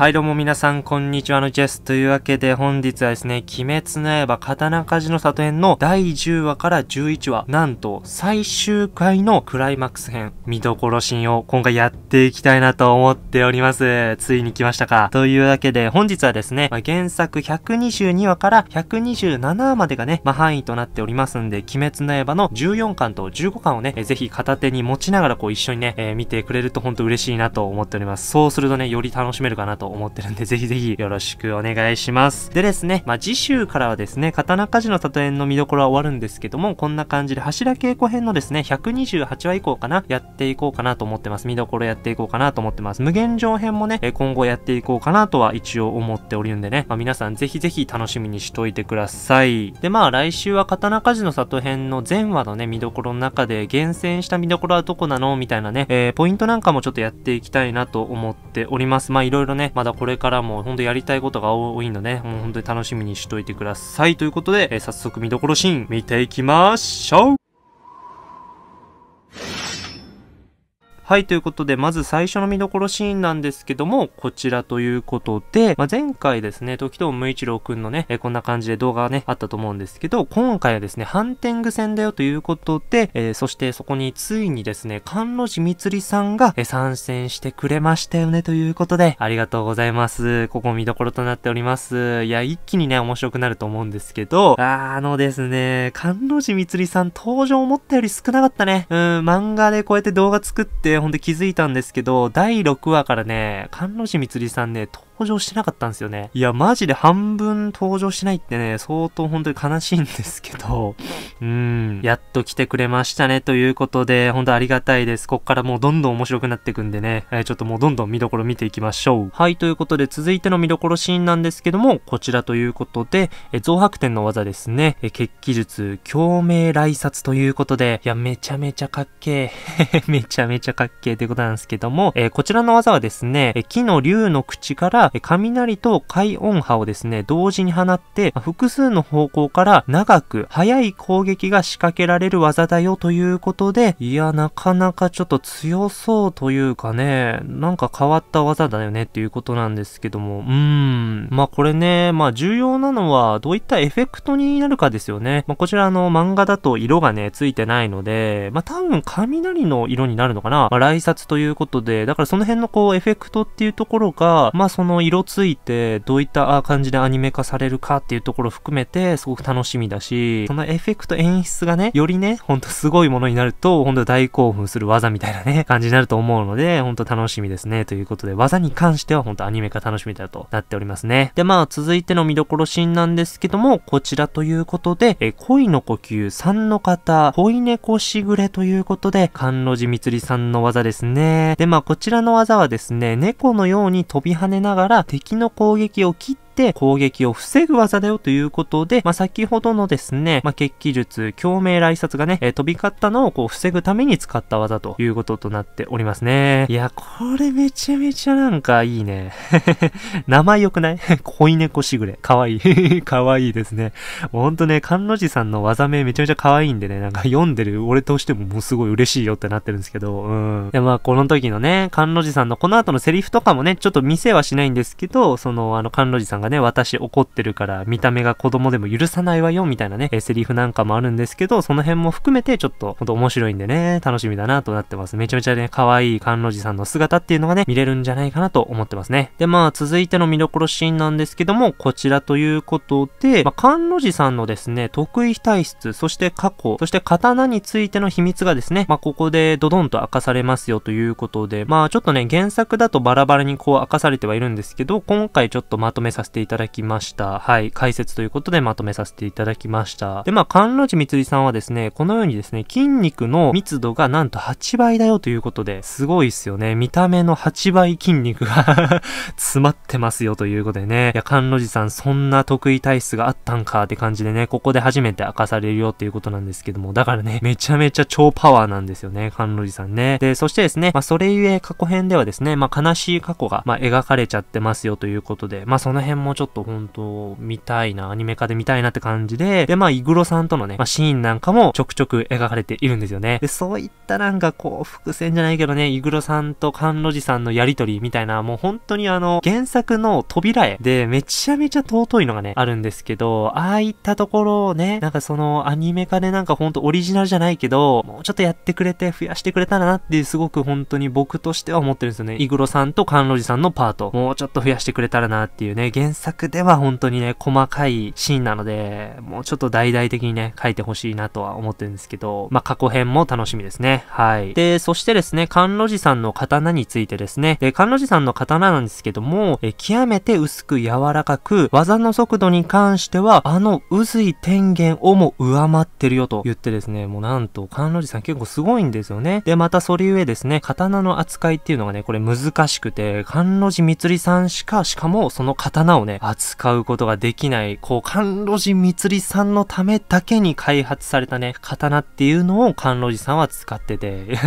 はい、どうも皆さん、こんにちは、のジェス。というわけで、本日はですね、鬼滅の刃、刀鍛冶の里編の第10話から11話、なんと、最終回のクライマックス編、見どころシーンを今回やっていきたいなと思っております。ついに来ましたか。というわけで、本日はですね、まあ、原作122話から127話までがね、まあ、範囲となっておりますんで、鬼滅の刃の14巻と15巻をね、ぜひ片手に持ちながらこう一緒にね、えー、見てくれるとほんと嬉しいなと思っております。そうするとね、より楽しめるかなと思ってるんで、ぜひぜひよろしくお願いします。でですね、まあ、次週からはですね、刀鍛冶の里園の見どころは終わるんですけども、こんな感じで柱稽古編のですね、128話以降かな、やっていこうかなと思ってます。見どころやっていこうかなと思ってます。無限上編もね、え今後やっていこうかなとは一応思っておりんでね、まあ、皆さんぜひぜひ楽しみにしといてください。で、まあ来週は刀鍛冶の里編の前話のね、見どころの中で厳選した見どころはどこなのみたいなね、えー、ポイントなんかもちょっとやっていきたいなと思っております。まあいろいろね、まだこれからもほんとやりたいことが多いので、もう本当に楽しみにしといてください。ということで、えー、早速見どころシーン見ていきましょうはい、ということで、まず最初の見どころシーンなんですけども、こちらということで、まあ、前回ですね、時藤無一郎くんのね、えー、こんな感じで動画がね、あったと思うんですけど、今回はですね、ハンテング戦だよということで、えー、そしてそこについにですね、関路寺光りさんが、えー、参戦してくれましたよねということで、ありがとうございます。ここ見どころとなっております。いや、一気にね、面白くなると思うんですけど、ああのですね、関路寺光りさん登場思ったより少なかったね。うん、漫画でこうやって動画作って、ほんで気づいたんですけど、第6話からね、菅野志光さんね、登場してなかったんですよね。いや、マジで半分登場しないってね、相当本当に悲しいんですけど、うん、やっと来てくれましたねということで、本当ありがたいです。こっからもうどんどん面白くなっていくんでね、えー、ちょっともうどんどん見どころ見ていきましょう。はい、ということで続いての見どころシーンなんですけども、こちらということで、えー、増白点の技ですね、えー、血気術、共鳴雷殺ということで、いや、めちゃめちゃかっけえ。めちゃめちゃかっけえってことなんですけども、えー、こちらの技はですね、え木の竜の口からは、雷と快音波をですね、同時に放って、複数の方向から長く速い攻撃が仕掛けられる技だよということで、いや、なかなかちょっと強そうというかね、なんか変わった技だよねっていうことなんですけども、うーん。まあこれね、まあ重要なのはどういったエフェクトになるかですよね。まあこちらの漫画だと色がね、ついてないので、まあ多分雷の色になるのかな。まあ雷殺ということで、だからその辺のこうエフェクトっていうところが、まあその色ついて、どういった感じでアニメ化されるかっていうところ含めて、すごく楽しみだし、そのエフェクト演出がね、よりね、ほんとすごいものになると、ほんと大興奮する技みたいなね、感じになると思うので、ほんと楽しみですね。ということで、技に関してはほんとアニメ化楽しみだとなっておりますね。で、まあ、続いての見どころシーンなんですけども、こちらということで、え、恋の呼吸3の方、恋猫しぐれということで、関路寺光さんの技ですね。で、まあ、こちらの技はですね、猫のように飛び跳ねながらがら敵の攻撃を切っして攻撃を防ぐ技だよということで、まあ、先ほどのですね、まあ、血気術、共鳴雷殺がね、えー、飛び交ったのをこう防ぐために使った技ということとなっておりますね。いや、これめちゃめちゃなんかいいね。名前良くない恋猫 しぐれ。かわいい。かわいいですね。ほんとね、菅路寺さんの技名めちゃめちゃ可愛いんでね、なんか読んでる俺としてももうすごい嬉しいよってなってるんですけど、うん。で、まあこの時のね、菅路寺さんのこの後のセリフとかもね、ちょっと見せはしないんですけど、その、あの、菅路寺さんがね、私怒ってるから見た目が子供でも許さないわよみたいなね、えー、セリフなんかもあるんですけど、その辺も含めてちょっとほんと面白いんでね、楽しみだなとなってます。めちゃめちゃね、可愛い関路寺さんの姿っていうのがね、見れるんじゃないかなと思ってますね。で、まあ続いての見どころシーンなんですけども、こちらということで、まあ関路寺さんのですね、得意体質、そして過去、そして刀についての秘密がですね、まあここでドドンと明かされますよということで、まあちょっとね、原作だとバラバラにこう明かされてはいるんですけど、今回ちょっとまとめさせてせていただきました。はい。解説ということでまとめさせていただきました。で、まあ、関路寺光さんはですね、このようにですね、筋肉の密度がなんと8倍だよということで、すごいっすよね。見た目の8倍筋肉が 詰まってますよということでね。いや、関路寺さんそんな得意体質があったんかって感じでね、ここで初めて明かされるよっていうことなんですけども、だからね、めちゃめちゃ超パワーなんですよね、関路寺さんね。で、そしてですね、まあ、それゆえ過去編ではですね、まあ、悲しい過去が、まあ、描かれちゃってますよということで、まあ、その辺ももちょっと本当見たいな、アニメ化で見たいなって感じで、で、まあ、イグロさんとのね、まあ、シーンなんかもちょくちょく描かれているんですよね。で、そういったなんかこう、伏線じゃないけどね、イグロさんとカンロジさんのやりとりみたいな、もう本当にあの、原作の扉絵でめちゃめちゃ尊いのがね、あるんですけど、ああいったところをね、なんかそのアニメ化でなんかほんとオリジナルじゃないけど、もうちょっとやってくれて増やしてくれたらなってすごく本当に僕としては思ってるんですよね。イグロさんとカンロジさんのパート、もうちょっと増やしてくれたらなっていうね、原原作では本当にね、細かいシーンなので、もうちょっと大々的にね、書いてほしいなとは思ってるんですけど、まあ、過去編も楽しみですね。はい。で、そしてですね、関路寺さんの刀についてですね、で、関路寺さんの刀なんですけども、え、極めて薄く柔らかく、技の速度に関しては、あの渦井天元をも上回ってるよと言ってですね、もうなんと、関路寺さん結構すごいんですよね。で、またそれゆえですね、刀の扱いっていうのがね、これ難しくて、関路寺光さんしか、しかもその刀ををね、扱うことができない、こう、甘露寺光さんのためだけに開発されたね、刀っていうのを甘露寺さんは使ってて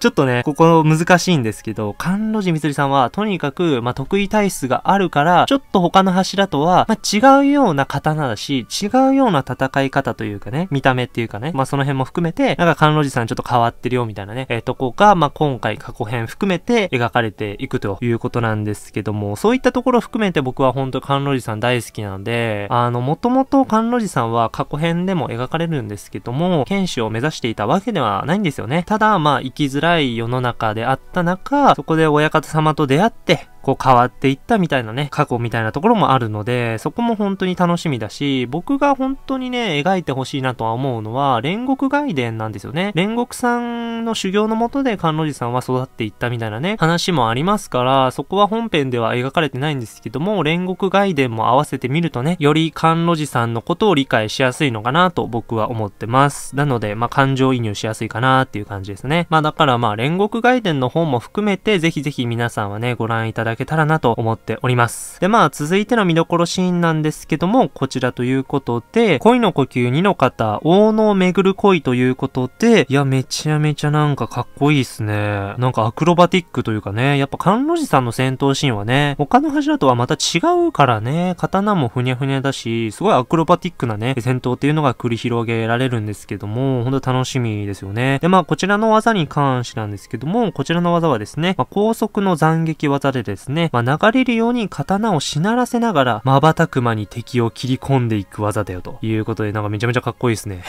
ちょっとね、ここ難しいんですけど、甘露寺光さんはとにかく、まあ、得意体質があるから、ちょっと他の柱とは、まあ、違うような刀だし、違うような戦い方というかね、見た目っていうかね、まあ、その辺も含めて、なんか甘露寺さんちょっと変わってるよみたいなね、えー、とこが、まあ、今回過去編含めて描かれていくということなんですけども、そういったところ含めて僕はほ本当関路寺さん大好きなので、あの、もともと関路寺さんは過去編でも描かれるんですけども、剣士を目指していたわけではないんですよね。ただ、まあ、生きづらい世の中であった中、そこで親方様と出会って、こう変わっていったみたいなね、過去みたいなところもあるので、そこも本当に楽しみだし、僕が本当にね、描いてほしいなとは思うのは、煉獄外伝なんですよね。煉獄さんの修行のもとで観音寺さんは育っていったみたいなね、話もありますから、そこは本編では描かれてないんですけども、煉獄外伝も合わせてみるとね、より観音寺さんのことを理解しやすいのかなと僕は思ってます。なので、まあ、感情移入しやすいかなっていう感じですね。まあ、だからまあ、煉獄外伝の方も含めて、ぜひぜひ皆さんはね、ご覧いただだけたらなと思っております。で、まあ、続いての見どころシーンなんですけども、こちらということで、恋の呼吸2の方、王の巡る恋ということで、いや、めちゃめちゃなんかかっこいいっすね。なんかアクロバティックというかね、やっぱ関路寺さんの戦闘シーンはね、他の柱とはまた違うからね、刀もふにゃふにゃだし、すごいアクロバティックなね、戦闘っていうのが繰り広げられるんですけども、ほんと楽しみですよね。で、まあ、こちらの技に関してなんですけども、こちらの技はですね、まあ、高速の斬撃技でですですね、まあ、流れるように刀をしならせながら、瞬く間に敵を切り込んでいく技だよ、ということで、なんかめちゃめちゃかっこいいですね。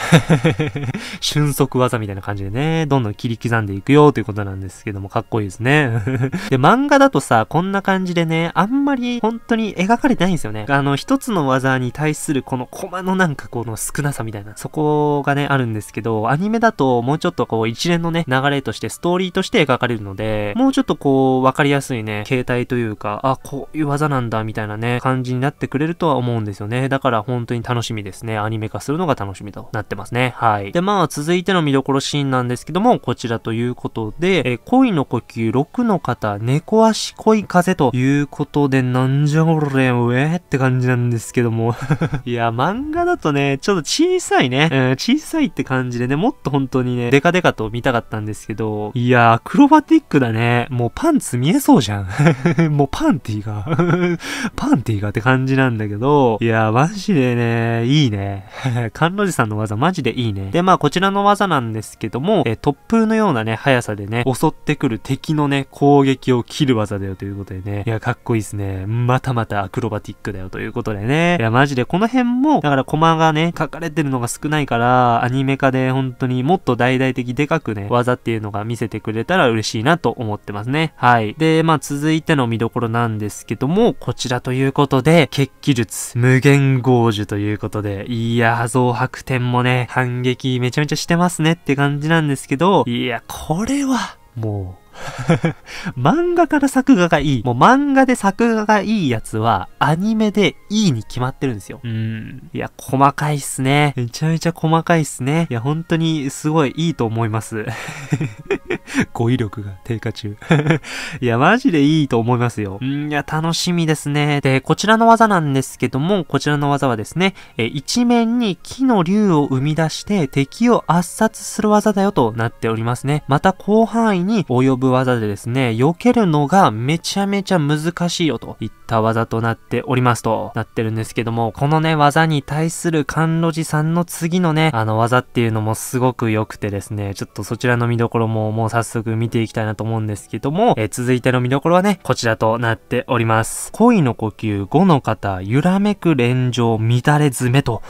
瞬足技みたいな感じでね、どんどん切り刻んでいくよ、ということなんですけども、かっこいいですね。で、漫画だとさ、こんな感じでね、あんまり本当に描かれてないんですよね。あの、一つの技に対するこのコマのなんかこの少なさみたいな、そこがね、あるんですけど、アニメだともうちょっとこう一連のね、流れとして、ストーリーとして描かれるので、もうちょっとこう、わかりやすいね、形態体というか、あ、こういう技なんだみたいなね、感じになってくれるとは思うんですよね。だから本当に楽しみですね。アニメ化するのが楽しみとなってますね。はい。で、まあ続いての見どころシーンなんですけども、こちらということで、え恋の呼吸6の方、猫足恋風ということで、なんじゃこれ、えって感じなんですけども。いや、漫画だとね、ちょっと小さいね、うん、小さいって感じでね、もっと本当にね、デカデカと見たかったんですけど、いや、アクロバティックだね。もうパンツ見えそうじゃん。もうパンティーが パンティーがって感じなんだけど、いや、マジでね、いいね。関 路寺さんの技マジでいいね。で、まあこちらの技なんですけども、え突風のようなね、速さでね、襲ってくる敵のね、攻撃を切る技だよということでね、いや、かっこいいですね。またまたアクロバティックだよということでね。いや、マジでこの辺も、だからコマがね、書かれてるのが少ないから、アニメ化で本当にもっと大々的でかくね、技っていうのが見せてくれたら嬉しいなと思ってますね。はい。で、まあ続いてのの見どころなんですけども、こちらということで、血気術、無限豪樹ということで、いやー、増白点もね、反撃めちゃめちゃしてますねって感じなんですけど、いや、これは、もう、漫画から作画がいい。もう漫画で作画がいいやつは、アニメでいいに決まってるんですよ。うん。いや、細かいっすね。めちゃめちゃ細かいっすね。いや、本当にすごいいいと思います。語彙力が低下中。いや、マジでいいと思いますよ。んいや、楽しみですね。で、こちらの技なんですけども、こちらの技はですね、え一面に木の竜を生み出して敵を圧殺する技だよとなっておりますね。また、広範囲に及ぶ技技でですね、避けるのがめちゃめちゃ難しいよといった技となっておりますと、なってるんですけども、このね、技に対する甘露寺さんの次のね、あの技っていうのもすごく良くてですね、ちょっとそちらの見どころももう早速見ていきたいなと思うんですけども、えー、続いての見どころはね、こちらとなっております。恋の呼吸5の方、揺らめく連城乱れ爪と、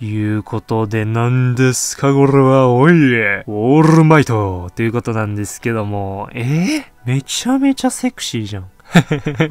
いうことで、なんですかこれは、おいえ、オールマイトということなんですけども、えー、めちゃめちゃセクシーじゃん。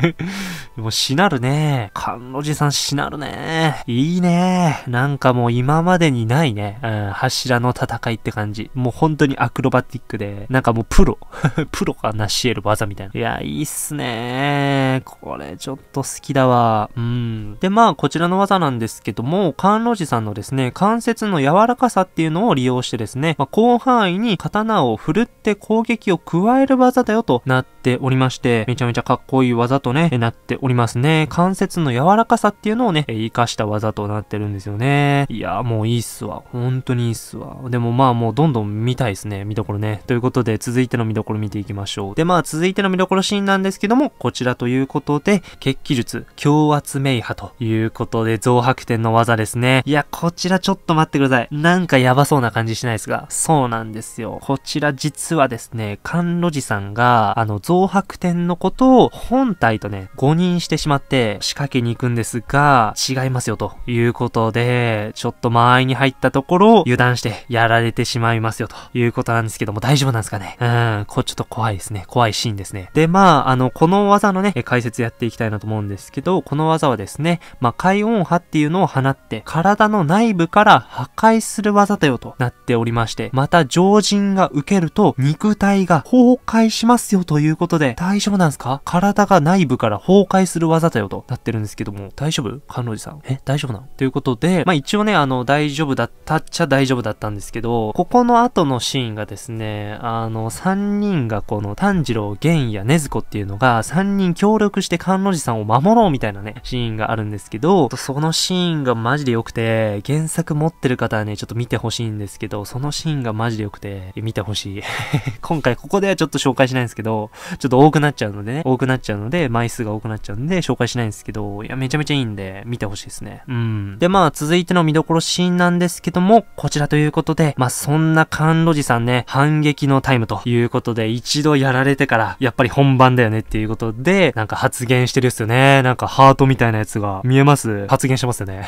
もうしなるね。甘露寺さんしなるね。いいね。なんかもう今までにないね。うん、柱の戦いって感じ。もう本当にアクロバティックで、なんかもうプロ。プロが成し得る技みたいな。いや、いいっすね。これちょっと好きだわ。うん。で、まあこちらの技なんですけども、甘露寺さんのですね、関節の柔らかさっていうのを利用してですね、まあ、広範囲に刀を振るって攻撃を加える技だよとなっておりまして、めちゃめちゃかっここういう技とね、なっておりますね。関節の柔らかさっていうのをね、活かした技となってるんですよね。いやもういいっすわ。本当にいいっすわ。でもまあもうどんどん見たいですね。見どころね。ということで、続いての見どころ見ていきましょう。で、まあ続いての見どころシーンなんですけども、こちらということで、血気術、強圧名波ということで、増白点の技ですね。いや、こちらちょっと待ってください。なんかやばそうな感じしないですが、そうなんですよ。こちら実はですね、甘露寺さんが、あの、増白点のことを本体とね、誤認してしまって仕掛けに行くんですが、違いますよということで、ちょっと間合いに入ったところ、を油断してやられてしまいますよということなんですけども、大丈夫なんですかねうん、これちょっと怖いですね。怖いシーンですね。で、まあ、あの、この技のね、解説やっていきたいなと思うんですけど、この技はですね、まあ、解音波っていうのを放って、体の内部から破壊する技だよとなっておりまして、また常人が受けると、肉体が崩壊しますよということで、大丈夫なんですか体体が内部から崩壊する技だよとなってるんですけども、大丈夫カンロジさん。え大丈夫なのということで、まあ一応ね、あの、大丈夫だったっちゃ大丈夫だったんですけど、ここの後のシーンがですね、あの、3人がこの炭治郎、玄や禰豆子っていうのが、3人協力してカンロジさんを守ろうみたいなね、シーンがあるんですけど、そのシーンがマジで良くて、原作持ってる方はね、ちょっと見てほしいんですけど、そのシーンがマジで良くて、見てほしい。今回ここではちょっと紹介しないんですけど、ちょっと多くなっちゃうのでね、多くななっちゃうので、枚数が多くなっちゃうんで、紹介しないんですけど、いや、めちゃめちゃいいんで、見てほしいですね。うん。で、まあ、続いての見どころシーンなんですけども、こちらということで、まあ、そんな甘露寺さんね、反撃のタイムということで、一度やられてから、やっぱり本番だよねっていうことで、なんか発言してるっすよね。なんかハートみたいなやつが、見えます発言してますよね。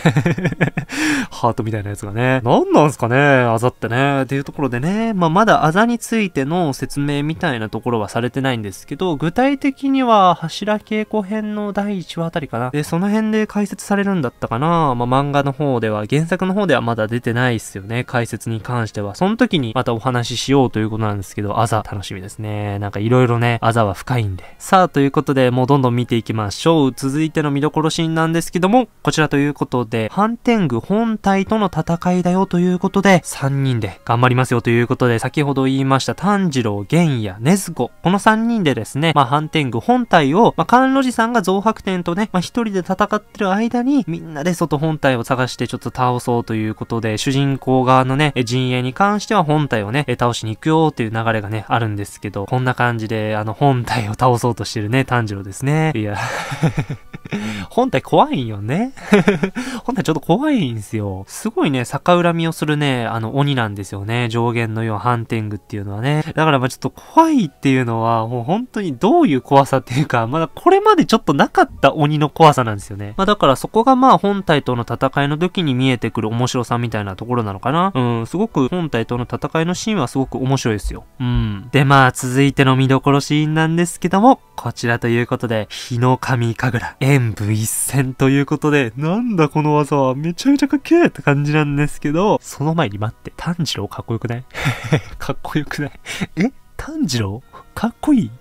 ハートみたいなやつがね。何なんすかね、あざってね。っていうところでね、まあ、まだあざについての説明みたいなところはされてないんですけど、具体的にはは柱稽古編の第1話あたりかな。で、その辺で解説されるんだったかな。まあ、漫画の方では、原作の方ではまだ出てないっすよね。解説に関しては。その時にまたお話ししようということなんですけど、あざ楽しみですね。なんかいろいろね、あざは深いんで。さあ、ということで、もうどんどん見ていきましょう。続いての見どころシーンなんですけども、こちらということで、ハンテング本体との戦いだよということで、3人で頑張りますよということで、先ほど言いました炭治郎、玄也、禰豆子、この3人でですね、まあ、ハンテング本体を、まあ、関路寺さんが増白点とね、まあ、一人で戦ってる間に、みんなで外本体を探してちょっと倒そうということで、主人公側のね、陣営に関しては本体をね、倒しに行くよっていう流れがね、あるんですけど、こんな感じで、あの、本体を倒そうとしてるね、炭治郎ですね。いや 本体怖いんよね 本体ちょっと怖いんですよ。すごいね、逆恨みをするね、あの鬼なんですよね。上限のようハンティングっていうのはね。だからまあちょっと怖いっていうのは、もう本当にどういう怖さってていうか、まだこれまでちょっとなかった鬼の怖さなんですよね。まあだからそこがまあ本体との戦いの時に見えてくる面白さみたいなところなのかな。うん、すごく本体との戦いのシーンはすごく面白いですよ。うん。でまあ続いての見どころシーンなんですけども、こちらということで、日の神神楽、演武一戦ということで、なんだこの技はめちゃめちゃかっけーって感じなんですけど、その前に待って、炭治郎かっこよくない かっこよくないえ炭治郎かっこいい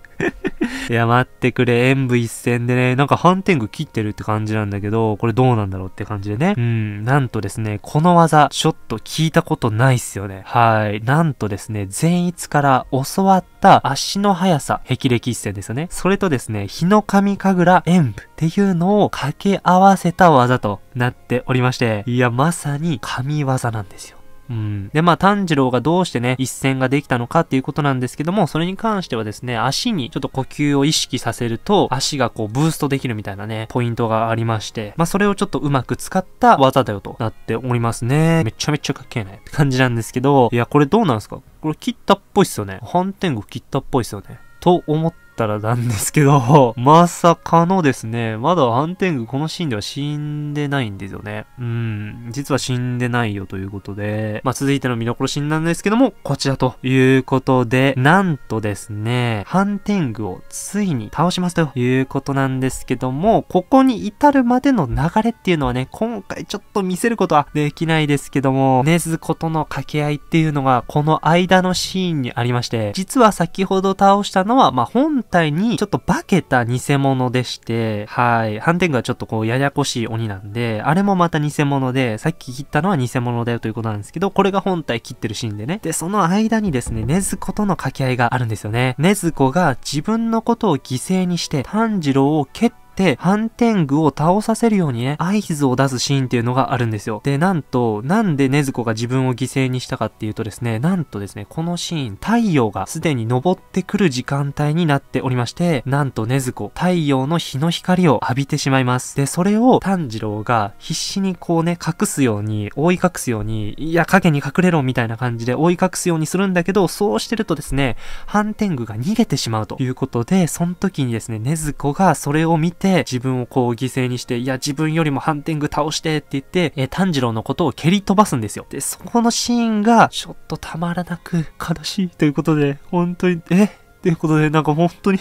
いや、待ってくれ、演武一戦でね、なんか反転グ切ってるって感じなんだけど、これどうなんだろうって感じでね。うん、なんとですね、この技、ちょっと聞いたことないっすよね。はい。なんとですね、善逸から教わった足の速さ、霹靂一戦ですよね。それとですね、日の神神楽演武っていうのを掛け合わせた技となっておりまして、いや、まさに神技なんですよ。うん。で、まあ、炭治郎がどうしてね、一戦ができたのかっていうことなんですけども、それに関してはですね、足にちょっと呼吸を意識させると、足がこう、ブーストできるみたいなね、ポイントがありまして、まあ、それをちょっとうまく使った技だよとなっておりますね。めちゃめちゃかっけえねって感じなんですけど、いや、これどうなんすかこれ切ったっぽいっすよね。反転後切ったっぽいっすよね。と思ってったらなんですけど、まさかのですね、まだアンテングこのシーンでは死んでないんですよね。うん、実は死んでないよということで、まあ、続いての見どころシーンなんですけども、こちらということで、なんとですね、ハンテングをついに倒しますということなんですけども、ここに至るまでの流れっていうのはね、今回ちょっと見せることはできないですけども、ネズコとの掛け合いっていうのが、この間のシーンにありまして、実は先ほど倒したのは、まあ、本体にちょっと化けた偽物でして、はい。反転がちょっとこうややこしい鬼なんで、あれもまた偽物で、さっき切ったのは偽物だよということなんですけど、これが本体切ってるシーンでね。で、その間にですね、ねずことの掛け合いがあるんですよね。ねずこが自分のことを犠牲にして、炭治郎を蹴って、ハンテングを倒させるようにね、アイヒズを出すシーンっていうのがあるんですよ。で、なんと、なんで禰豆子が自分を犠牲にしたかっていうとですね、なんとですね、このシーン、太陽がすでに昇ってくる時間帯になっておりまして、なんと禰豆子、太陽の日の光を浴びてしまいます。で、それを炭治郎が必死にこうね、隠すように、覆い隠すように、いや、影に隠れろみたいな感じで覆い隠すようにするんだけど、そうしてるとですね、ハンテングが逃げてしまうということで、その時にですね、禰豆子がそれを見て、、自分をこう犠牲にして、いや、自分よりもハンティング倒してって言って、え炭治郎のことを蹴り飛ばすんですよ。で、そこのシーンが、ちょっとたまらなく悲しいということで、本当に、えということで、なんか本当に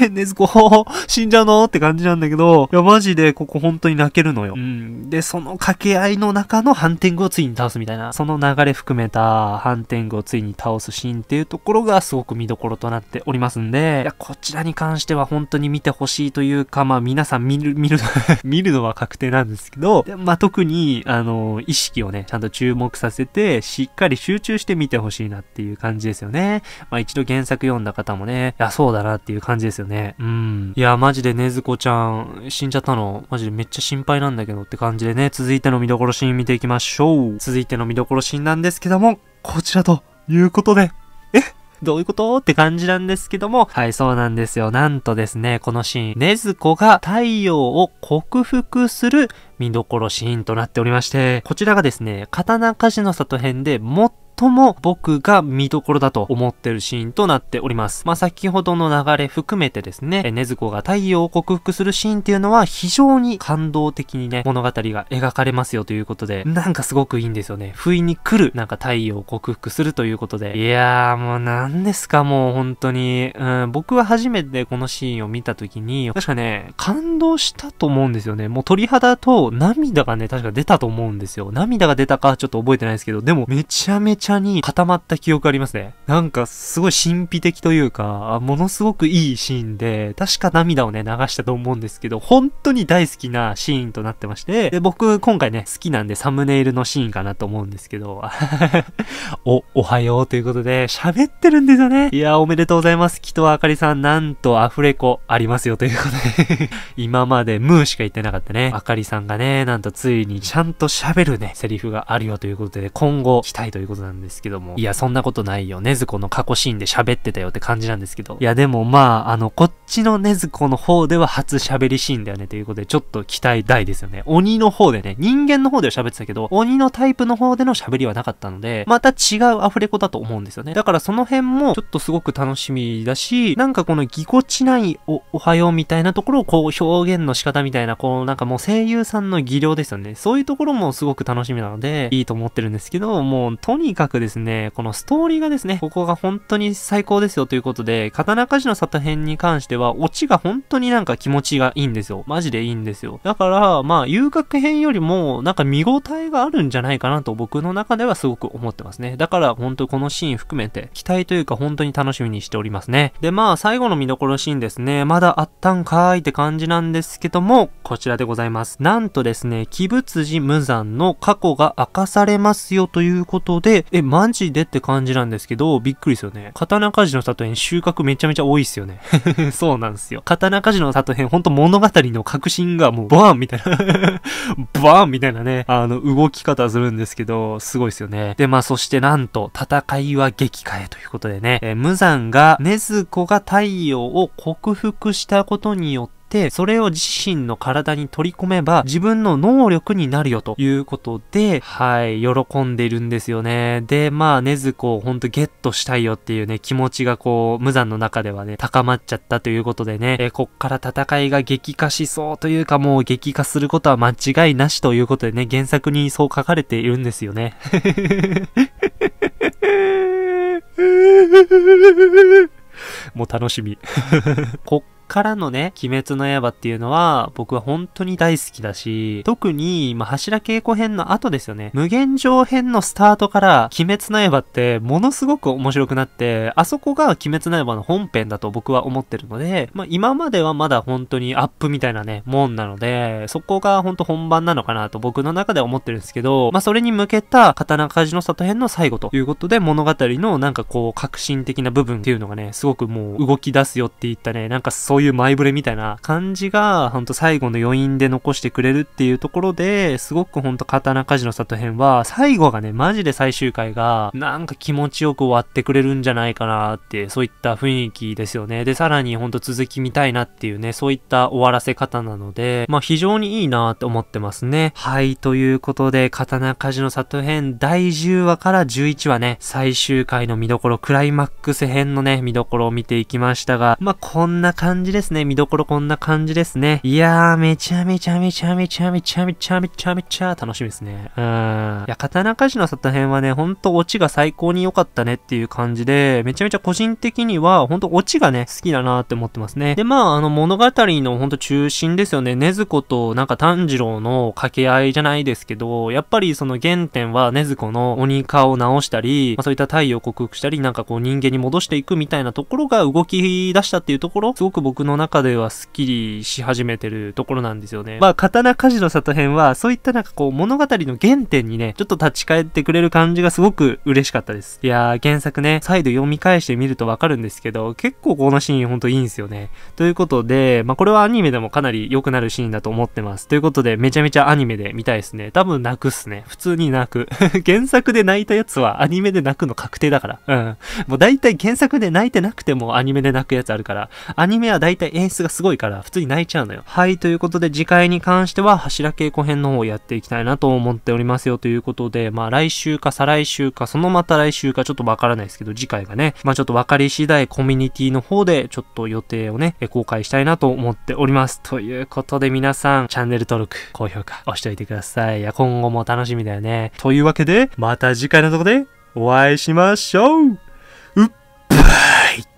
え、ねずこ、死んじゃうのって感じなんだけど、いや、マジでここ本当に泣けるのよ。うん。で、その掛け合いの中のハンィングをついに倒すみたいな、その流れ含めたハンィングをついに倒すシーンっていうところがすごく見どころとなっておりますんで、いや、こちらに関しては本当に見てほしいというか、まあ皆さん見る、見る、見るのは確定なんですけど、まあ特に、あの、意識をね、ちゃんと注目させて、しっかり集中して見てほしいなっていう感じですよね。まあ一度原作読んだ方もね、いや、そうだなっていう感じですですよね。うん。いや、マジでねずこちゃん、死んじゃったの、マジでめっちゃ心配なんだけどって感じでね、続いての見どころシーン見ていきましょう。続いての見どころシーンなんですけども、こちらということで、えどういうことって感じなんですけども、はい、そうなんですよ。なんとですね、このシーン、ねずこが太陽を克服する見どころシーンとなっておりまして、こちらがですね、刀鍛冶の里編で最最も僕が見どころだと思ってるシーンとなっております。まあ、先ほどの流れ含めてですね、ねずこが太陽を克服するシーンっていうのは非常に感動的にね、物語が描かれますよということで、なんかすごくいいんですよね。不意に来る、なんか太陽を克服するということで。いやーもう何ですかもう本当に。うん、僕は初めてこのシーンを見た時に、確かね、感動したと思うんですよね。もう鳥肌と涙がね、確か出たと思うんですよ。涙が出たかちょっと覚えてないですけど、でもめちゃめちゃ茶に固まった記憶ありますね。なんかすごい神秘的というか、ものすごくいいシーンで、確か涙をね、流したと思うんですけど、本当に大好きなシーンとなってまして、で、僕今回ね、好きなんでサムネイルのシーンかなと思うんですけど、お、おはようということで、喋ってるんですよね。いや、おめでとうございます。きっとあかりさん、なんとアフレコありますよということで 今までムーしか言ってなかったね。あかりさんがね、なんとついにちゃんと喋るね、セリフがあるよということで、今後期待ということなんですんですけども、いや、そんなことないよ。ねずこの過去シーンで喋ってたよって感じなんですけど、いや、でもまあ、あの、こっちのねずこの方では初喋りシーンだよねということで、ちょっと期待大ですよね。鬼の方でね、人間の方では喋ってたけど、鬼のタイプの方での喋りはなかったので、また違うアフレコだと思うんですよね。だからその辺も、ちょっとすごく楽しみだし、なんかこのぎこちないお、おはようみたいなところをこう表現の仕方みたいな、こうなんかもう声優さんの技量ですよね。そういうところもすごく楽しみなので、いいと思ってるんですけど、もうとにかくかくですね、このストーリーがですね、ここが本当に最高ですよということで、刀鍛冶の里編に関しては、オチが本当になんか気持ちがいいんですよ。マジでいいんですよ。だから、まあ、遊郭編よりも、なんか見応えがあるんじゃないかなと僕の中ではすごく思ってますね。だから、本当このシーン含めて、期待というか本当に楽しみにしておりますね。で、まあ、最後の見どころシーンですね、まだあったんかーいって感じなんですけども、こちらでございます。なんとですね、鬼仏寺無惨の過去が明かされますよということで、え、マジでって感じなんですけど、びっくりですよね。刀鍛冶の里編収穫めちゃめちゃ多いっすよね。そうなんですよ。刀鍛冶の里編、ほんと物語の核心がもうバーンみたいな バーンみたいなね、あの、動き方するんですけど、すごいっすよね。で、まあそしてなんと、戦いは激化へということでね、えー、無惨が、ネズコが太陽を克服したことによって、て、それを自身の体に取り込めば、自分の能力になるよということで、はい、喜んでるんですよね。で、まあ、ねずこをほんとゲットしたいよっていうね、気持ちがこう、無残の中ではね、高まっちゃったということでね、えー、こっから戦いが激化しそうというか、もう激化することは間違いなしということでね、原作にそう書かれているんですよね。もう楽しみ こっからのね、鬼滅の刃っていうのは、僕は本当に大好きだし、特に、まあ、柱稽古編の後ですよね。無限上編のスタートから、鬼滅の刃ってものすごく面白くなって、あそこが鬼滅の刃の本編だと僕は思ってるので、まあ、今まではまだ本当にアップみたいなね、もんなので、そこが本当本番なのかなと僕の中では思ってるんですけど、まあ、それに向けた刀鍛冶の里編の最後ということで、物語のなんかこう、革新的な部分っていうのがね、すごくもう動き出すよって言ったね、なんかそういういう前触れみたいな感じが、ほんと最後の余韻で残してくれるっていうところで、すごくほんと刀鍛冶の里編は、最後がね、マジで最終回が、なんか気持ちよく終わってくれるんじゃないかなって、そういった雰囲気ですよね。で、さらにほんと続き見たいなっていうね、そういった終わらせ方なので、まあ非常にいいなって思ってますね。はい、ということで、刀鍛冶の里編第10話から11話ね、最終回の見どころ、クライマックス編のね、見どころを見ていきましたが、まあこんな感じじですね。見どころこんな感じですね。いやー、めちゃめちゃめちゃめちゃめちゃめちゃめちゃめちゃ楽しみですね。うん。いや、刀鍛冶の里編はね、ほんとオチが最高に良かったねっていう感じで、めちゃめちゃ個人的には、ほんとオチがね、好きだなーって思ってますね。で、まあ、あの物語のほんと中心ですよね。禰豆子となんか炭治郎の掛け合いじゃないですけど、やっぱりその原点は禰豆子の鬼化を直したり、まあ、そういった太陽を克服したり、なんかこう人間に戻していくみたいなところが動き出したっていうところ、すごく僕僕の中ではスッキリし始めてるところなんですよね。まあ、刀鍛冶の里編は、そういったなんかこう、物語の原点にね、ちょっと立ち返ってくれる感じがすごく嬉しかったです。いやー、原作ね、再度読み返してみるとわかるんですけど、結構このシーンほんといいんですよね。ということで、まあ、これはアニメでもかなり良くなるシーンだと思ってます。ということで、めちゃめちゃアニメで見たいですね。多分泣くっすね。普通に泣く。原作で泣いたやつはアニメで泣くの確定だから。うん。もう大体原作で泣いてなくてもアニメで泣くやつあるから、アニメは大体演出がすごいから、普通に泣いちゃうのよ。はい、ということで次回に関しては柱稽古編の方をやっていきたいなと思っておりますよということで、まあ来週か再来週か、そのまた来週かちょっとわからないですけど、次回がね、まあちょっと分かり次第コミュニティの方でちょっと予定をね、公開したいなと思っております。ということで皆さん、チャンネル登録、高評価押しておいてください。いや、今後も楽しみだよね。というわけで、また次回のとこでお会いしましょううっばい